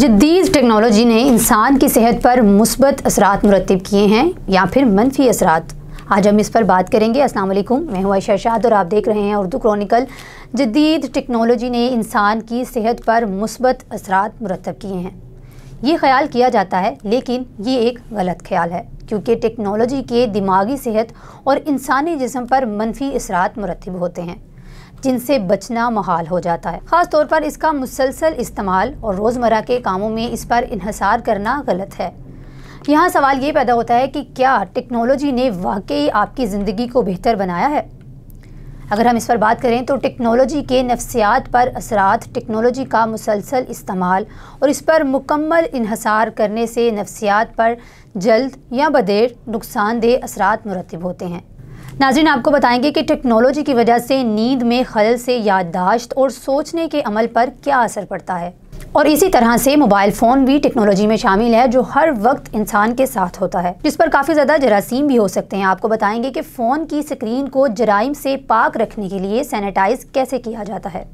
जदीद टेक्नोलॉजी ने इंसान की सेहत पर मुस्बत असरात मुरतब किए हैं या फिर मनफी असरात आज हम इस पर बात करेंगे अस्सलाम वालेकुम मैं हुआ आयशा शाद और आप देख रहे हैं उर्दू क्रॉनिकल जदीद टेक्नोलॉजी ने इंसान की सेहत पर मुस्बत असरा मुरतब किए हैं ये ख्याल किया जाता है लेकिन ये एक गलत ख्याल है क्योंकि टेक्नोलॉजी के दिमागी सेहत और इंसानी जिसम पर मनफी असरात मुरतब होते हैं जिनसे बचना महाल हो जाता है खास तौर पर इसका मुसलसल इस्तेमाल और रोज़मर्रा के कामों में इस पर इहसार करना गलत है यहाँ सवाल ये पैदा होता है कि क्या टेक्नोलॉजी ने वाकई आपकी ज़िंदगी को बेहतर बनाया है अगर हम इस पर बात करें तो टेक्नोलॉजी के नफ्सियात पर असरात टेक्नोलॉजी का मुसलसल इस्तेमाल और इस पर मुकम्मल इहसार करने से नफ्सियात पर जल्द या बदेर नुकसानदेह असरात मुरतब होते हैं नाजरीन आपको बताएंगे कि टेक्नोलॉजी की वजह से नींद में खल से याददाश्त और सोचने के अमल पर क्या असर पड़ता है और इसी तरह से मोबाइल फ़ोन भी टेक्नोलॉजी में शामिल है जो हर वक्त इंसान के साथ होता है जिस पर काफ़ी ज़्यादा जरासीम भी हो सकते हैं आपको बताएंगे कि फ़ोन की स्क्रीन को जराइम से पाक रखने के लिए सैनिटाइज कैसे किया जाता है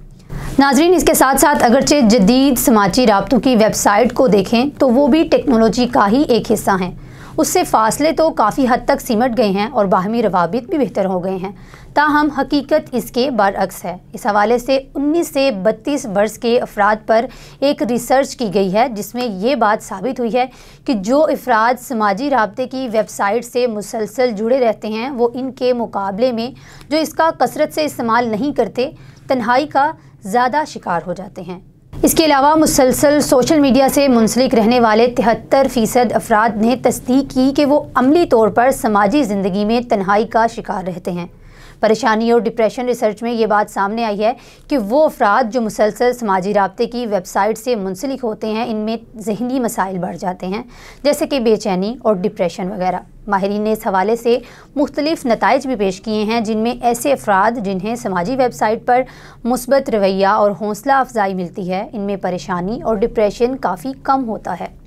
नाजरीन इसके साथ साथ अगरचे जदीद समाची रबतों की वेबसाइट को देखें तो वो भी टेक्नोलॉजी का ही एक हिस्सा हैं उससे फासले तो काफ़ी हद तक सिमट गए हैं और बाहमी रवाबित भी बेहतर हो गए हैं ताहम हकीकत इसके बरअक्स है इस हवाले से 19 से 32 वर्ष के अफराद पर एक रिसर्च की गई है जिसमें यह बात साबित हुई है कि जो अफराद समाजी रबते की वेबसाइट से मुसलसल जुड़े रहते हैं वो इनके मुकाबले में जो इसका कसरत से इस्तेमाल नहीं करते तन्हाई का ज़्यादा शिकार हो जाते हैं इसके अलावा मुसलसल सोशल मीडिया से मुंसलिक रहने वाले तिहत्तर फ़ीसद अफराद ने तस्दीक की कि वो अमली तौर पर समाजी ज़िंदगी में तन्हाई का शिकार रहते हैं परेशानी और डिप्रेशन रिसर्च में ये बात सामने आई है कि वो अफराद जो मुसलसल समाजी रबते की वेबसाइट से मुंसलिक होते हैं इनमें जहनी मसाइल बढ़ जाते हैं जैसे कि बेचैनी और डिप्रेशन वगैरह माहरीन ने इस हवाले से मुख्तलिफ नतज भी पेश किए हैं जिनमें ऐसे अफराद जिन्हें समाजी वेबसाइट पर मुस्बत रवैया और हौसला अफजाई मिलती है इनमें परेशानी और डिप्रेशन काफ़ी कम होता है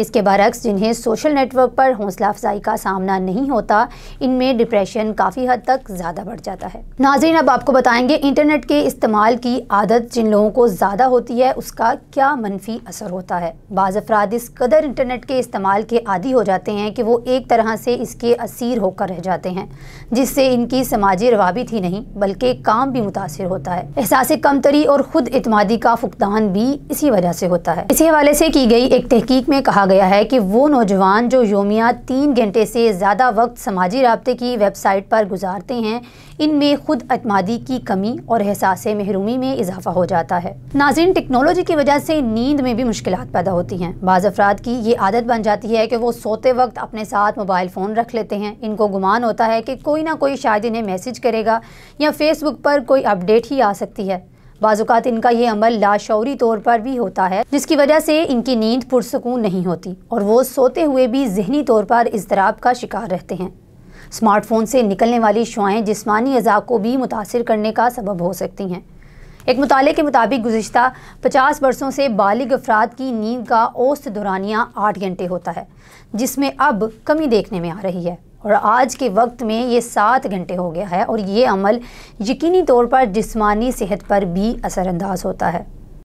इसके बरक्स जिन्हें सोशल नेटवर्क पर हौसला अफजाई का सामना नहीं होता इनमें डिप्रेशन काफ़ी हद तक ज़्यादा बढ़ जाता है नाजरीन अब आपको बताएंगे इंटरनेट के इस्तेमाल की आदत जिन लोगों को ज़्यादा होती है उसका क्या मनफी असर होता है बाज़ अफराद इस कदर इंटरनेट के इस्तेमाल के आदि हो जाते हैं कि वो एक तरह से इसके असीर होकर रह जाते हैं जिससे इनकी समाजी रवाबित ही नहीं बल्कि काम भी मुतासर होता है एहसास कमतरी और खुद इतमादी का फुकदान भी इसी वजह से होता है इसी हवाले से की गई एक तहकीक में कहा कहा गया है कि वो नौजवान जो योमिया तीन घंटे से ज़्यादा वक्त समाजी रबते की वेबसाइट पर गुजारते हैं इनमें खुद अतमादी की कमी और एहसास महरूमी में इजाफा हो जाता है नाजिन टेक्नोलॉजी की वजह से नींद में भी मुश्किल पैदा होती हैं बाज़ अफराद की ये आदत बन जाती है कि वो सोते वक्त अपने साथ मोबाइल फ़ोन रख लेते हैं इनको गुमान होता है कि कोई ना कोई शायद इन्हें मैसेज करेगा या फेसबुक पर कोई अपडेट ही आ सकती है बाजुकात इनका ये अमल लाशौरी तौर पर भी होता है जिसकी वजह से इनकी नींद पुरसकून नहीं होती और वो सोते हुए भी जहनी तौर पर इसतराब का शिकार रहते हैं स्मार्टफोन से निकलने वाली शुआएँ जिसमानी अज़ा को भी मुतासर करने का सबब हो सकती हैं एक मुताले के मुताबिक गुज्त पचास बरसों से बालिग अफराद की नींद का औस्त दुरानिया आठ घंटे होता है जिसमें अब कमी देखने में आ रही है और आज के वक्त में ये सात घंटे हो गया है और ये अमल यकीनी तौर पर जिस्मानी सेहत पर भी असरअंदाज होता है